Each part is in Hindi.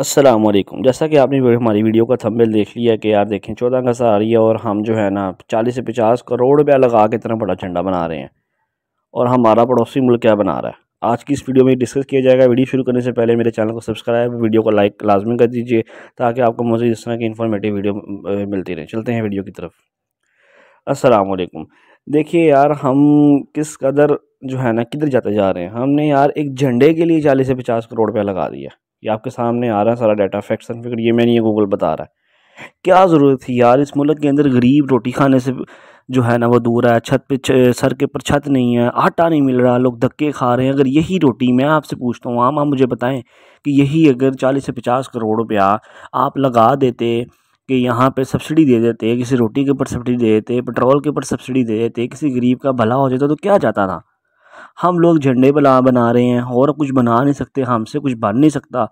असलम जैसा कि आपने हमारी वीडियो का थंबनेल देख लिया कि यार देखें चौदह अगस्त आ रही है और हम जो है ना चालीस से पचास करोड़ रुपया लगा के इतना बड़ा झंडा बना रहे हैं और हमारा पड़ोसी मुल्क क्या बना रहा है आज की इस वीडियो में डिस्कस किया जाएगा वीडियो शुरू करने से पहले मेरे चैनल को सब्सक्राइब वीडियो को लाइक लाजमी कर दीजिए ताकि आपको मज़ीद इस तरह की इन्फॉर्मेटिव वीडियो मिलती रहे चलते हैं वीडियो की तरफ असलकुम देखिए यार हम किस कदर जो है ना किधर जाते जा रहे हैं हमने यार एक झंडे के लिए चालीस से पचास करोड़ रुपया लगा दिया ये आपके सामने आ रहा है सारा डाटा फैक्ट्स एंड फिक्र ये मैंने ये गूगल बता रहा है क्या ज़रूरत थी यार इस मुल्क के अंदर गरीब रोटी खाने से जो है ना वो दूर है छत पे सर के ऊपर छत नहीं है आटा नहीं मिल रहा लोग धक्के खा रहे हैं अगर यही रोटी मैं आपसे पूछता हूँ आम आप मुझे बताएं कि यही अगर चालीस से पचास करोड़ रुपया आप लगा देते कि यहाँ पे सब्सिडी दे देते किसी रोटी के ऊपर सब्सिडी दे देते पेट्रोल के ऊपर सब्सिडी दे देते किसी गरीब का भला हो जाता तो, तो क्या जाता था हम लोग झंडे बना बना रहे हैं और कुछ बना नहीं सकते हमसे कुछ बन नहीं सकता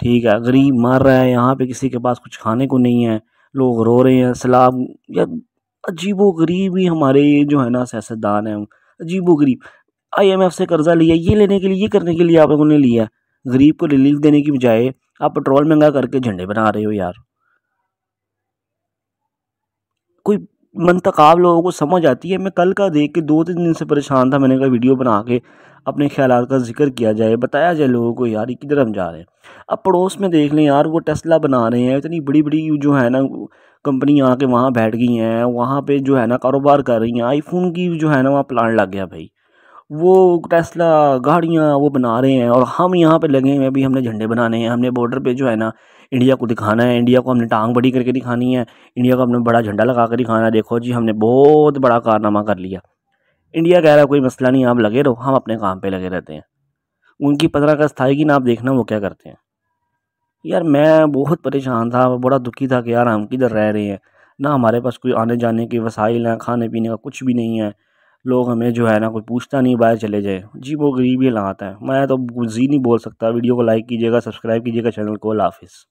ठीक है गरीब मर रहा है यहाँ पे किसी के पास कुछ खाने को नहीं है लोग रो रहे हैं सलाब या अजीबो गरीब ही हमारे जो है ना सियासतदान हैं अजीबो गरीब आईएमएफ से कर्ज़ा लिया ये लेने के लिए ये करने के लिए आप लोगों ने लिया गरीब को रिलीफ देने की बजाय आप पेट्रोल महंगा करके झंडे बना रहे हो यार कोई मन आप लोगों को समझ आती है मैं कल का देख के दो तीन दिन से परेशान था मैंने कहा वीडियो बना के अपने ख्याल का जिक्र किया जाए बताया जाए लोगों को यार किधर हम जा रहे हैं अब पड़ोस में देख लें यार वो टेस्ला बना रहे हैं इतनी बड़ी बड़ी जो है ना कंपनियाँ आके वहाँ बैठ गई हैं वहाँ पे जो है ना कारोबार कर रही हैं आईफोन की जो है ना वहाँ प्लान लग गया भाई वो टेस्ला गाड़ियाँ वो बना रहे हैं और हम यहाँ पे लगे हुए अभी हमने झंडे बनाने हैं हमने बॉर्डर पे जो है ना इंडिया को दिखाना है इंडिया को हमने टांग बड़ी करके दिखानी है इंडिया को हमने बड़ा झंडा लगा कर दिखाना है देखो जी हमने बहुत बड़ा कारनामा कर लिया इंडिया कह रहा है कोई मसला नहीं आप लगे रहो हम अपने काम पर लगे रहते हैं उनकी पंद्रह अगस्त आएगी ना आप देखना वो क्या करते हैं यार मैं बहुत परेशान था बड़ा दुखी था कि यार हम किधर रह रहे हैं ना हमारे पास कोई आने जाने के वसाइल हैं खाने पीने का कुछ भी नहीं है लोग हमें जो है ना कोई पूछता नहीं बाहर चले जाए जी वो गरीबी लगाता है मैं तो जी नहीं बोल सकता वीडियो को लाइक कीजिएगा सब्सक्राइब कीजिएगा चैनल को लाफिज़